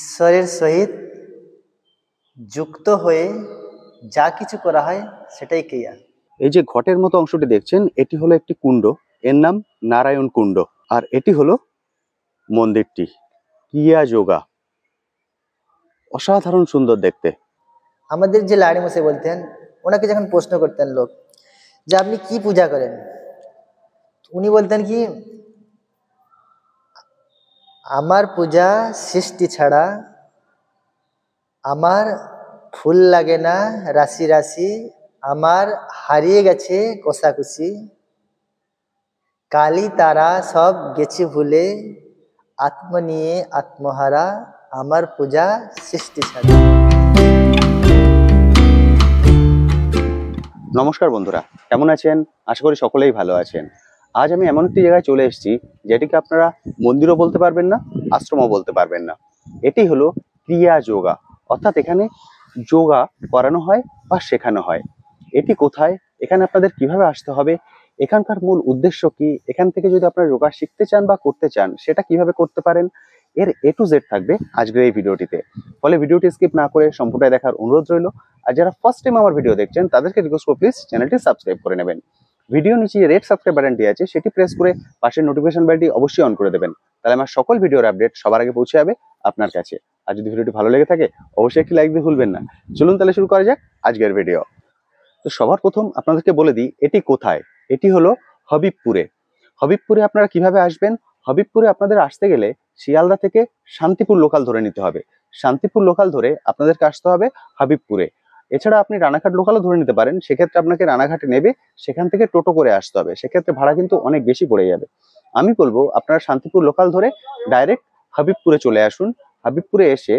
ঈশ্বরের সহিত যুক্ত হয়ে যা কিছু করা হয় সেটাই ক্রিয়া এই যে ঘটের মতো অংশটি দেখছেন এটি হলো একটি কুণ্ড এর নাম নারায়ণ কুণ্ড আর এটি হলো মন্দিরটি ক্রিয়া যোগা অসাধারণ সুন্দর দেখতে আমাদের যে লাড়ি মশে বলতেন ওনাকে যখন প্রশ্ন করতেন লোক যে আপনি কি পূজা করেন উনি বলতেন কি আমার পূজা সৃষ্টি ছাড়া আমার ফুল লাগে না রাশি রাশি আমার হারিয়ে গেছে কষাকুষি কালী তারা সব গেছে ভুলে আত্ম নিয়ে আত্মহারা আমার পূজা সৃষ্টি ছাড়া নমস্কার বন্ধুরা কেমন আছেন আশা করি সকলেই ভালো আছেন আজ আমি এমন একটি জায়গায় চলে এসেছি যেটিকে আপনারা মন্দিরও বলতে পারবেন না আশ্রমও বলতে পারবেন না এটি হলো ক্রিয়া যোগা অর্থাৎ এখানে যোগা করানো হয় বা শেখানো হয় এটি কোথায় এখানে আপনাদের কিভাবে আসতে হবে এখানকার মূল উদ্দেশ্য কি এখান থেকে যদি আপনারা যোগা শিখতে চান বা করতে চান সেটা কিভাবে করতে পারেন এর এ টু জেড থাকবে আজকের এই ভিডিওটিতে ফলে ভিডিওটি স্কিপ না করে সম্পূর্ণ দেখার অনুরোধ রইল আর যারা ফার্স্ট টাইম আমার ভিডিও দেখছেন তাদেরকে রিকোয়েস্ট করো প্লিজ চ্যানেলটি সাবস্ক্রাইব করে নেবেন ভিডিও নিচে যে রেড সাবস্ক্রাইব বাটনটি আছে সেটি প্রেস করে পাশের নোটিফিকেশন বেলটি অবশ্যই অন করে দেবেন তাহলে আমার সকল ভিডিওর আপডেট সবার আগে পৌঁছে যাবে আপনার কাছে আর যদি ভিডিওটি ভালো লেগে থাকে অবশ্যই একটি লাইক দিয়ে ভুলবেন না চলুন তাহলে শুরু করা যাক আজকের ভিডিও তো সবার প্রথম আপনাদেরকে বলে দিই এটি কোথায় এটি হলো হবিবপুরে হবিবপুরে আপনারা কিভাবে আসবেন হবিবপুরে আপনাদের আসতে গেলে শিয়ালদা থেকে শান্তিপুর লোকাল ধরে নিতে হবে শান্তিপুর লোকাল ধরে আপনাদেরকে আসতে হবে হবিবপুরে এছাড়া আপনি রানাঘাট লোকালও ধরে নিতে পারেন সেক্ষেত্রে আপনাকে রানাঘাটে নেবে সেখান থেকে টোটো করে আসতে হবে সেক্ষেত্রে ভাড়া কিন্তু অনেক বেশি পড়ে যাবে আমি বলবো আপনারা শান্তিপুর লোকাল ধরে ডাইরেক্ট হাবিবপুরে চলে আসুন হাবিবপুরে এসে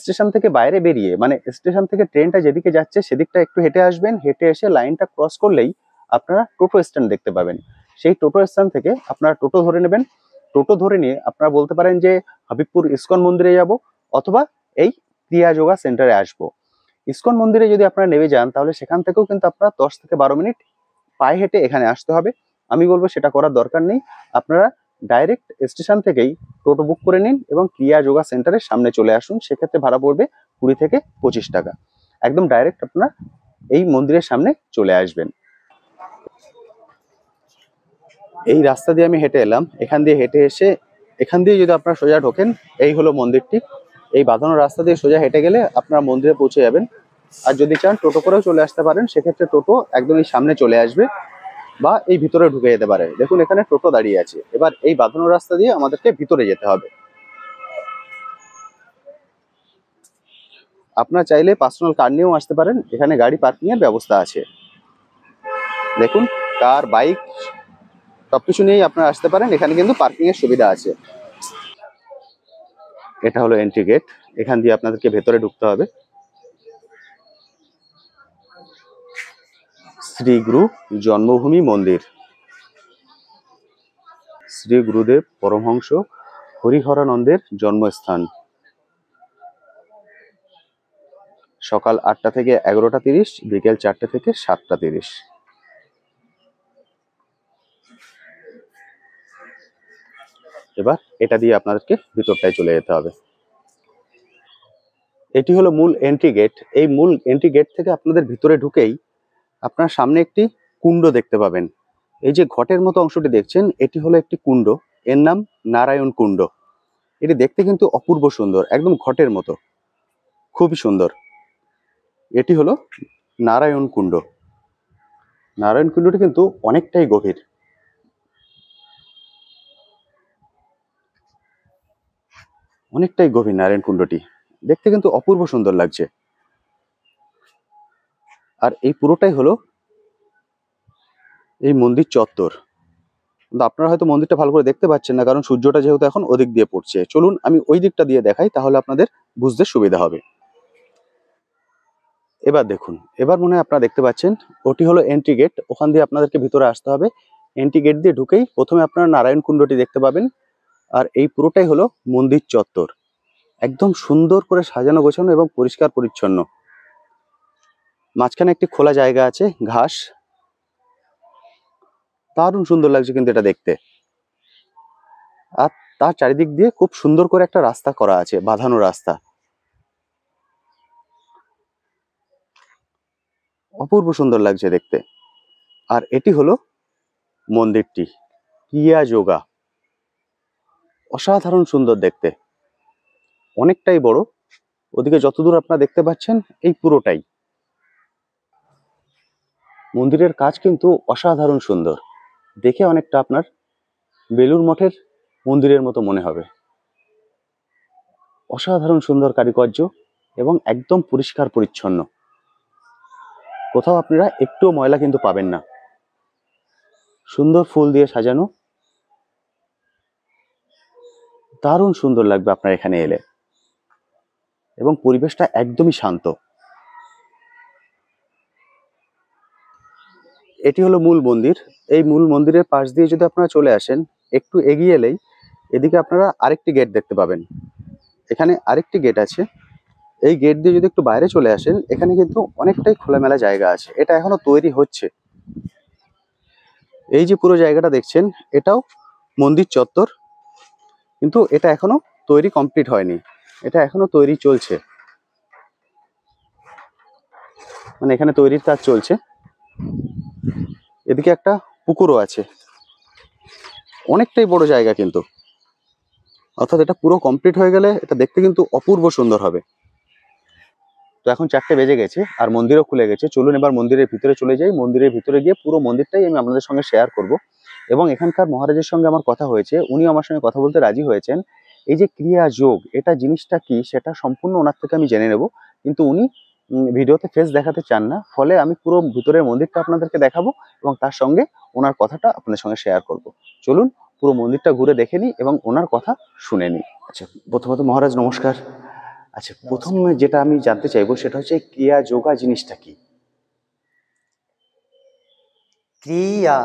স্টেশন থেকে বাইরে বেরিয়ে মানে স্টেশন থেকে ট্রেনটা যেদিকে যাচ্ছে সেদিকটা একটু হেঁটে আসবেন হেঁটে এসে লাইনটা ক্রস করলেই আপনারা টোটো স্ট্যান্ড দেখতে পাবেন সেই টোটো স্ট্যান্ড থেকে আপনারা টোটো ধরে নেবেন টোটো ধরে নিয়ে আপনারা বলতে পারেন যে হাবিবপুর ইস্কন মন্দিরে যাব অথবা এই ক্রিয়া যোগা সেন্টারে আসবো ইস্কন মন্দিরে যদি আপনারা নেমে যান তাহলে সেখান থেকেও কিন্তু আপনারা দশ থেকে বারো মিনিট পায়ে হেঁটে এখানে আসতে হবে আমি বলবো সেটা করার দরকার নেই আপনারা ডাইরেক্ট স্টেশন থেকেই টোটো বুক করে নিন এবং ক্রিয়া যোগা সেন্টারের সামনে চলে আসুন সেক্ষেত্রে ভাড়া পড়বে কুড়ি থেকে পঁচিশ টাকা একদম ডাইরেক্ট আপনারা এই মন্দিরের সামনে চলে আসবেন এই রাস্তা দিয়ে আমি হেঁটে এলাম এখান দিয়ে হেঁটে এসে এখান দিয়ে যদি আপনারা সোজা ঢোকেন এই হলো মন্দিরটি এই বাঁধানো রাস্তা দিয়ে সোজা হেঁটে গেলে আপনারা মন্দিরে পৌঁছে যাবেন আর যদি চান টোটো করেও চলে আসতে পারেন সেক্ষেত্রে টোটো একদম এই সামনে চলে আসবে বা এই ভিতরে ঢুকে যেতে পারে দেখুন এখানে টোটো দাঁড়িয়ে আছে এবার এই বাঁধানো রাস্তা দিয়ে আমাদেরকে ভিতরে যেতে হবে আপনার চাইলে পার্সোনাল কার নিয়েও আসতে পারেন এখানে গাড়ি পার্কিং এর ব্যবস্থা আছে দেখুন কার বাইক সবকিছু নিয়েই আপনারা আসতে পারেন এখানে কিন্তু পার্কিং এর সুবিধা আছে এটা হলো এন্ট্রি গেট এখান দিয়ে আপনাদেরকে ভেতরে ঢুকতে হবে শ্রী গুরু জন্মভূমি মন্দির শ্রী গুরুদেব পরমহংস হরিহরানন্দের জন্মস্থান সকাল আটটা থেকে এগারোটা তিরিশ বিকেল চারটে থেকে সাতটা তিরিশ এবার এটা দিয়ে আপনাদেরকে ভিতরটায় চলে যেতে হবে এটি হলো মূল এন্ট্রি গেট এই মূল এন্ট্রি গেট থেকে আপনাদের ভিতরে ঢুকেই আপনার সামনে একটি কুণ্ড দেখতে পাবেন এই যে ঘটের মতো অংশটি দেখছেন এটি হলো একটি কুণ্ড এর নাম নারায়ণ কুণ্ড এটি দেখতে কিন্তু অপূর্ব সুন্দর একদম ঘটের মতো খুবই সুন্দর এটি হলো নারায়ণ কুণ্ড নারায়ণ কুণ্ডটি কিন্তু অনেকটাই গভীর অনেকটাই গভীর নারায়ণ কুণ্ডটি দেখতে কিন্তু অপূর্ব সুন্দর লাগছে আর এই পুরোটাই হলো এই মন্দির চত্বর কিন্তু আপনারা হয়তো মন্দিরটা ভালো করে দেখতে পাচ্ছেন না কারণ সূর্যটা যেহেতু এখন ওদিক দিয়ে পড়ছে চলুন আমি ওই দিকটা দিয়ে দেখাই তাহলে আপনাদের বুঝতে সুবিধা হবে এবার দেখুন এবার মনে হয় আপনারা দেখতে পাচ্ছেন ওটি হলো এন্ট্রি গেট ওখান দিয়ে আপনাদেরকে ভিতরে আসতে হবে এন্ট্রি গেট দিয়ে ঢুকেই প্রথমে আপনারা নারায়ণ কুণ্ডটি দেখতে পাবেন আর এই পুরোটাই হলো মন্দির চত্বর একদম সুন্দর করে সাজানো গোছানো এবং পরিষ্কার পরিচ্ছন্ন মাঝখানে একটি খোলা জায়গা আছে ঘাস দারুণ সুন্দর লাগছে কিন্তু এটা দেখতে আর তার চারিদিক দিয়ে খুব সুন্দর করে একটা রাস্তা করা আছে বাঁধানো রাস্তা অপূর্ব সুন্দর লাগছে দেখতে আর এটি হলো মন্দিরটি কিয়া যোগা অসাধারণ সুন্দর দেখতে অনেকটাই বড় ওদিকে যতদূর আপনারা দেখতে পাচ্ছেন এই পুরোটাই মন্দিরের কাজ কিন্তু অসাধারণ সুন্দর দেখে অনেকটা আপনার বেলুর মঠের মন্দিরের মতো মনে হবে অসাধারণ সুন্দর কারুকার্য এবং একদম পরিষ্কার পরিচ্ছন্ন কোথাও আপনারা একটুও ময়লা কিন্তু পাবেন না সুন্দর ফুল দিয়ে সাজানো দারুণ সুন্দর লাগবে আপনার এখানে এলে এবং পরিবেশটা একদমই শান্ত এটি হলো মূল মন্দির এই মূল মন্দিরের পাশ দিয়ে যদি আপনারা চলে আসেন একটু এগিয়ে এলেই এদিকে আপনারা আরেকটি গেট দেখতে পাবেন এখানে আরেকটি গেট আছে এই গেট দিয়ে যদি একটু বাইরে চলে আসেন এখানে কিন্তু অনেকটাই খোলামেলা জায়গা আছে এটা এখনো তৈরি হচ্ছে এই যে পুরো জায়গাটা দেখছেন এটাও মন্দির চত্বর কিন্তু এটা এখনো তৈরি কমপ্লিট হয়নি এটা এখনো তৈরি চলছে মানে এখানে তৈরির কাজ চলছে এদিকে একটা পুকুরও আছে অনেকটাই বড় জায়গা কিন্তু অর্থাৎ এটা পুরো কমপ্লিট হয়ে গেলে এটা দেখতে কিন্তু অপূর্ব সুন্দর হবে তো এখন চারটে বেজে গেছে আর মন্দিরও খুলে গেছে চলুন এবার মন্দিরের ভিতরে চলে যাই মন্দিরের ভিতরে গিয়ে পুরো মন্দিরটাই আমি আপনাদের সঙ্গে শেয়ার করব এবং এখানকার মহারাজের সঙ্গে আমার কথা হয়েছে উনি আমার সঙ্গে কথা বলতে রাজি হয়েছেন এই যে ক্রিয়া যোগ এটা জিনিসটা কি সেটা সম্পূর্ণ ওনার থেকে আমি জেনে নেব কিন্তু উনি ভিডিওতে ফেস দেখাতে চান না ফলে আমি পুরো ভিতরের মন্দিরটা আপনাদেরকে দেখাবো এবং তার সঙ্গে ওনার কথাটা আপনাদের সঙ্গে শেয়ার করব। চলুন পুরো মন্দিরটা ঘুরে দেখে নিই এবং ওনার কথা শুনে নিই আচ্ছা প্রথমত মহারাজ নমস্কার আচ্ছা প্রথম যেটা আমি জানতে চাইবো সেটা হচ্ছে ক্রিয়া যোগা জিনিসটা কি ক্রিয়া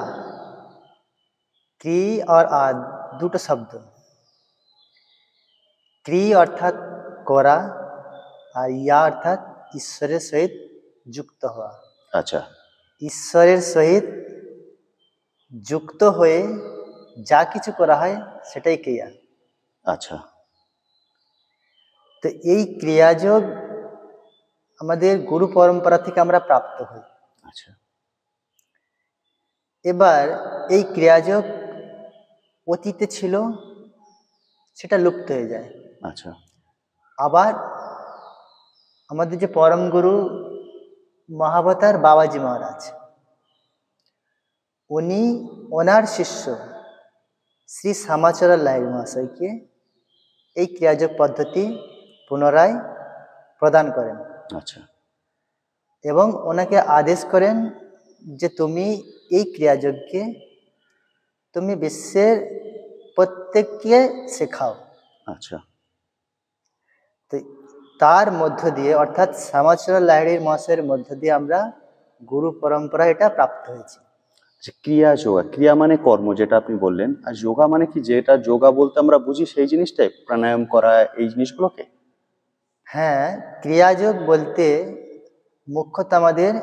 ক্রি আর আর দুটো শব্দ ক্রি অর্থাৎ করা আর ইয়া অর্থাৎ ঈশ্বর সহিত যুক্ত হওয়া আচ্ছা ঈশ্বরের সহিত যুক্ত হয়ে যা কিছু করা হয় সেটাই কেয়া আচ্ছা তো এই ক্রিয়া যোগ আমাদের গুরু পরম্পরা থেকে আমরা প্রাপ্ত হই আচ্ছা এবার এই ক্রিয়া যোগ অতীতে ছিল সেটা লুপ্ত হয়ে যায় আচ্ছা আবার আমাদের যে পরম গুরু মহাবতার বাবাজি মহারাজ উনি ওনার শিষ্য শ্রী শ্যামাচরণ লাইল মহাশয়কে এই ক্রিয়াযোগ পদ্ধতি পুনরায় প্রদান করেন আচ্ছা এবং ওনাকে আদেশ করেন যে তুমি এই ক্রিয়াযোগকে তুমি বিশ্বের প্রত্যেককে শেখাও আচ্ছা তো তার মধ্য দিয়ে অর্থাৎ শ্যামাচর লাহড়ির মহাশয়ের মধ্য দিয়ে আমরা গুরু পরম্পরা এটা প্রাপ্ত হয়েছি আচ্ছা, ক্রিয়া যোগা ক্রিয়া মানে কর্ম যেটা আপনি বললেন আর যোগা মানে কি যেটা যোগা বলতে আমরা বুঝি সেই জিনিসটাই প্রাণায়াম করা এই জিনিসগুলোকে হ্যাঁ ক্রিয়াযোগ বলতে মুখ্যত আমাদের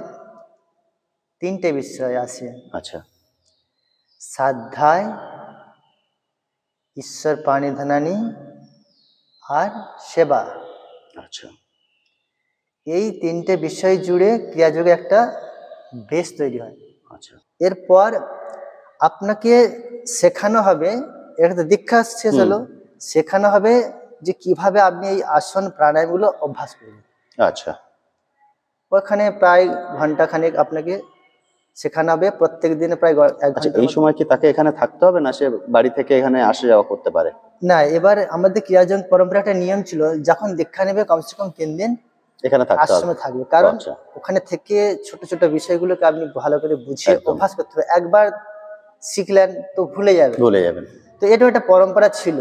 তিনটে বিষয় আছে আচ্ছা সাধ্যায় ঈশ্বর পানিধানানি আর সেবা আচ্ছা এই তিনটে বিষয় জুড়ে ক্রিয়াযোগে একটা বেশ তৈরি হয় আচ্ছা এরপর আপনাকে শেখানো হবে এটা তো দীক্ষা শেষ হলো শেখানো হবে যে কিভাবে আপনি এই আসন প্রাণায়ামগুলো অভ্যাস করবেন আচ্ছা ওখানে প্রায় ঘন্টাখানেক আপনাকে সেখানে হবে প্রত্যেক দিনে প্রায় আচ্ছা, এই সময় কি তাকে এখানে থাকতে হবে না সে বাড়ি থেকে এখানে আসা যাওয়া করতে পারে না এবার আমাদের ক্রিয়াজন পরম্পরা একটা নিয়ম ছিল যখন দীক্ষা নেবে কমসে কম তিন দিন এখানে আশ্রমে থাকবে কারণ আচ্ছা। ওখানে থেকে ছোট ছোট বিষয়গুলোকে আপনি ভালো করে বুঝিয়ে অভ্যাস করতে হবে একবার শিখলেন তো ভুলে যাবে ভুলে যাবেন তো এটা একটা পরম্পরা ছিল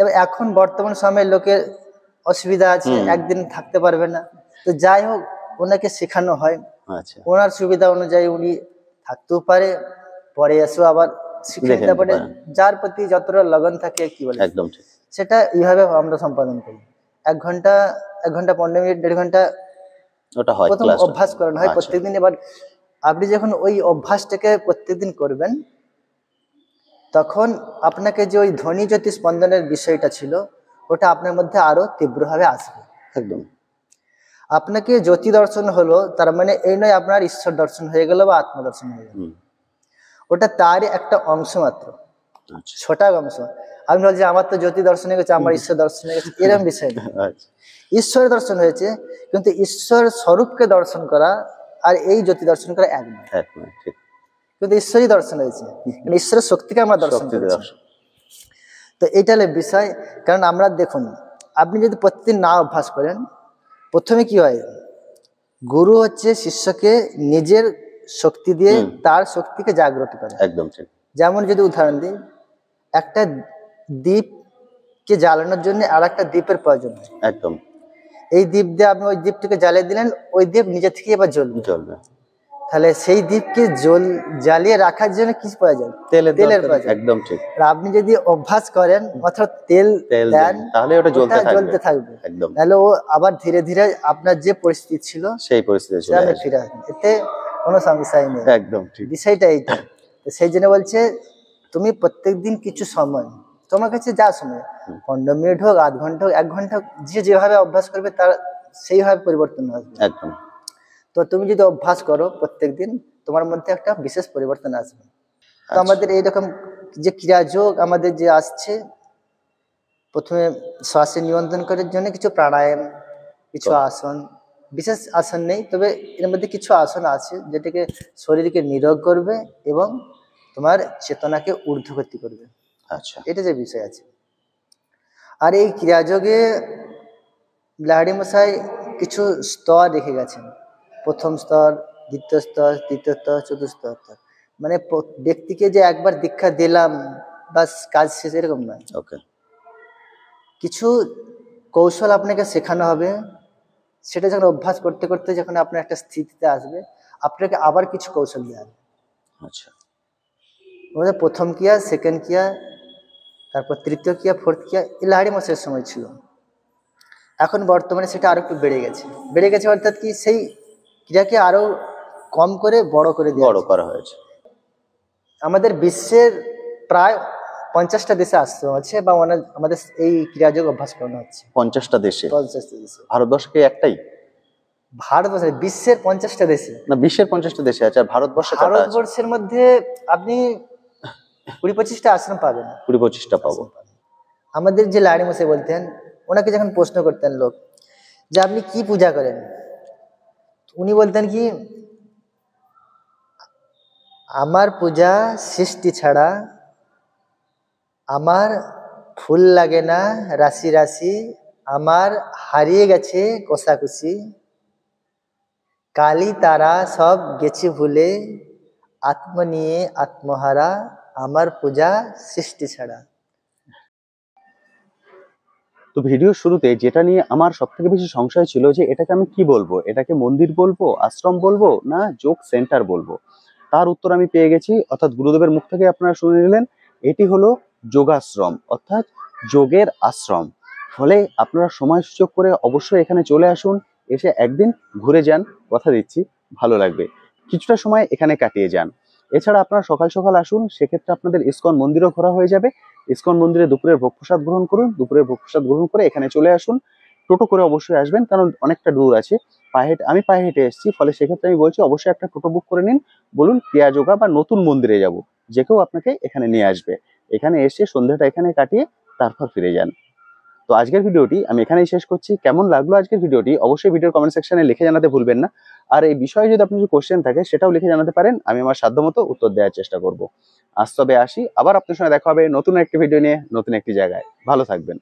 এবার এখন বর্তমান সময়ে লোকের অসুবিধা আছে একদিন থাকতে পারবে না তো যাই হোক ওনাকে শেখানো হয় ওনার আচ্ছা। সুবিধা অনুযায়ী উনি থাকতেও পারে পরে এসেও আবার শিখে যার প্রতি যতটা লগন থাকে কি বলে একদম সেটা এইভাবে আমরা সম্পাদন করি এক ঘন্টা এক ঘন্টা পনেরো মিনিট দেড় ঘন্টা ওটা হয় প্রথম অভ্যাস করেন হয় আচ্ছা। প্রত্যেকদিন এবার আপনি যখন ওই অভ্যাসটাকে প্রত্যেকদিন করবেন তখন আপনাকে যে ওই ধ্বনি জ্যোতি স্পন্দনের বিষয়টা ছিল ওটা আপনার মধ্যে আরো তীব্রভাবে আসবে একদম আপনাকে জ্যোতি দর্শন হলো তার মানে এই নয় আপনার ঈশ্বর দর্শন হয়ে গেল বা আত্মদর্শন হয়ে গেল ওটা তারই একটা অংশ মাত্র ছোটা আচ্ছা। অংশ আমি বলছি আমার তো জ্যোতি দর্শন হয়ে গেছে আমার ঈশ্বর দর্শন হয়ে গেছে এরম বিষয় না আচ্ছা। ঈশ্বরের দর্শন হয়েছে কিন্তু ঈশ্বর স্বরূপকে দর্শন করা আর এই জ্যোতি দর্শন করা এক নয় কিন্তু ঈশ্বরই দর্শন হয়েছে মানে ঈশ্বরের শক্তিকে আমরা দর্শন তো এটা হলে বিষয় কারণ আমরা দেখুন আপনি যদি প্রতিদিন না অভ্যাস করেন প্রথমে কি হয় গুরু হচ্ছে শিষ্যকে নিজের শক্তি দিয়ে তার শক্তিকে জাগ্রত করে একদম ঠিক যেমন যদি উদাহরণ দিই একটা দ্বীপকে জ্বালানোর জন্য আর একটা দ্বীপের প্রয়োজন একদম এই দ্বীপ দিয়ে আপনি ওই দ্বীপটিকে জ্বালিয়ে দিলেন ওই দ্বীপ নিজে থেকে এবার জ্বলবে জ্বলবে তাহলে সেই দ্বীপকে জল জ্বালিয়ে রাখার জন্য কি প্রয়োজন তেলের তেলের একদম ঠিক আর আপনি যদি অভ্যাস করেন অর্থাৎ তেল দেন তাহলে ওটা জ্বলতে থাকবে জ্বলতে থাকবে একদম তাহলে ও আবার ধীরে ধীরে আপনার যে পরিস্থিতি ছিল সেই পরিস্থিতি চলে আসবে ফিরে আসবে এতে কোনো সমস্যা নেই একদম ঠিক বিষয়টা এইটা সেই জন্য বলছে তুমি প্রত্যেকদিন কিছু সময় তোমার কাছে যা সময় পনেরো মিনিট হোক আধ ঘন্টা হোক এক ঘন্টা যে যেভাবে অভ্যাস করবে তার সেইভাবে পরিবর্তন হবে একদম তো তুমি যদি অভ্যাস করো প্রত্যেক দিন তোমার মধ্যে একটা বিশেষ পরিবর্তন আসবে তো আচ্ছা। আমাদের এইরকম যে ক্রিয়াযোগ আমাদের যে আসছে প্রথমে শ্বাসে নিয়ন্ত্রণ করার জন্য কিছু প্রাণায়াম কিছু আসন বিশেষ আসন নেই তবে এর মধ্যে কিছু আসন আছে যেটাকে শরীরকে নিরোগ করবে এবং তোমার চেতনাকে ঊর্ধ্বগতি করবে আচ্ছা এটা যে বিষয় আছে আর এই ক্রিয়াযোগে লাহারি মশাই কিছু স্তর রেখে গেছেন প্রথম স্তর দ্বিতীয় স্তর তৃতীয় স্তর চতুর্থ স্তর মানে ব্যক্তিকে যে একবার দীক্ষা দিলাম বা কাজ শেষ এরকম নয় ওকে কিছু কৌশল আপনাকে শেখানো হবে সেটা যখন অভ্যাস করতে করতে যখন আপনার একটা স্থিতিতে আসবে আপনাকে আবার কিছু কৌশল দেওয়া হবে আচ্ছা প্রথম কিয়া সেকেন্ড কিয়া তারপর তৃতীয় কিয়া ফোর্থ কিয়া ইলাহারি মাসের সময় ছিল এখন বর্তমানে সেটা আরো একটু বেড়ে গেছে বেড়ে গেছে অর্থাৎ কি সেই ক্রীড়াকে আরো কম করে বড় করে বড় করা হয়েছে আমাদের বিশ্বের প্রায় পঞ্চাশটা দেশে আসতে হচ্ছে বা আমাদের এই ক্রীড়া অভ্যাস করানো হচ্ছে পঞ্চাশটা দেশে পঞ্চাশটা দেশে ভারতবর্ষকে একটাই ভারতবর্ষে বিশ্বের পঞ্চাশটা দেশে না বিশ্বের পঞ্চাশটা দেশে আছে আর ভারতবর্ষে ভারতবর্ষের মধ্যে আপনি কুড়ি পঁচিশটা আশ্রম পাবেন কুড়ি পঁচিশটা পাবো আমাদের যে লাড়ি মশাই বলতেন ওনাকে যখন প্রশ্ন করতেন লোক যে আপনি কি পূজা করেন উনি বলতেন কি আমার পূজা সৃষ্টি ছাড়া আমার ফুল লাগে না রাশি রাশি আমার হারিয়ে গেছে কষাকুষি কালী তারা সব গেছে ভুলে আত্ম নিয়ে আত্মহারা আমার পূজা সৃষ্টি ছাড়া তো ভিডিও শুরুতে যেটা নিয়ে আমার সব থেকে বেশি সংশয় ছিল যে এটাকে আমি কি বলবো এটাকে মন্দির বলবো আশ্রম বলবো না যোগ সেন্টার বলবো তার উত্তর আমি পেয়ে গেছি অর্থাৎ গুরুদেবের মুখ থেকে আপনারা শুনে নিলেন এটি হলো যোগাশ্রম অর্থাৎ যোগের আশ্রম ফলে আপনারা সময় সুযোগ করে অবশ্যই এখানে চলে আসুন এসে একদিন ঘুরে যান কথা দিচ্ছি ভালো লাগবে কিছুটা সময় এখানে কাটিয়ে যান এছাড়া আপনারা সকাল সকাল আসুন সেক্ষেত্রে আপনাদের ইস্কন মন্দিরও ঘোরা হয়ে যাবে ইসকন মন্দিরে দুপুরের ভোগ প্রসাদ গ্রহণ করুন দুপুরের ভোগ প্রসাদ গ্রহণ করে এখানে চলে আসুন টোটো করে অবশ্যই আসবেন কারণ অনেকটা দূর আছে পায়ে হেঁটে আমি পায়ে হেঁটে এসেছি ফলে সেক্ষেত্রে আমি বলছি অবশ্যই একটা টোটো বুক করে নিন বলুন ক্রিয়া যোগা বা নতুন মন্দিরে যাব যে কেউ আপনাকে এখানে নিয়ে আসবে এখানে এসে সন্ধ্যাটা এখানে কাটিয়ে তারপর ফিরে যান তো আজকের ভিডিওটি আমি এখানেই শেষ করছি কেমন লাগলো আজকের ভিডিওটি অবশ্যই ভিডিওর কমেন্ট সেকশনে লিখে জানাতে ভুলবেন না আর এই বিষয়ে যদি আপনার কিছু কোশ্চেন থাকে সেটাও লিখে জানাতে পারেন আমি আমার সাধ্যমতো উত্তর দেওয়ার চেষ্টা করব আজ তবে আসি আবার আপনার সঙ্গে দেখা হবে নতুন একটি ভিডিও নিয়ে নতুন একটি জায়গায় ভালো থাকবেন